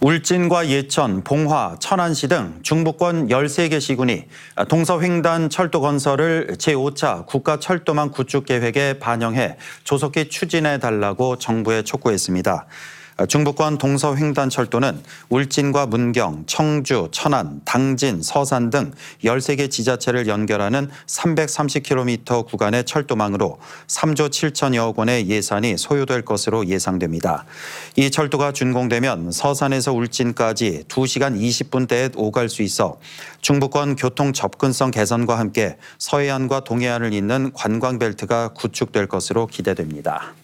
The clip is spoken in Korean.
울진과 예천, 봉화, 천안시 등 중부권 13개 시군이 동서횡단 철도 건설을 제5차 국가철도망 구축 계획에 반영해 조속히 추진해 달라고 정부에 촉구했습니다. 어, 중부권 동서횡단철도는 울진과 문경, 청주, 천안, 당진, 서산 등 13개 지자체를 연결하는 330km 구간의 철도망으로 3조 7천여억 원의 예산이 소요될 것으로 예상됩니다. 이 철도가 준공되면 서산에서 울진까지 2시간 20분대에 오갈 수 있어 중부권 교통 접근성 개선과 함께 서해안과 동해안을 잇는 관광벨트가 구축될 것으로 기대됩니다.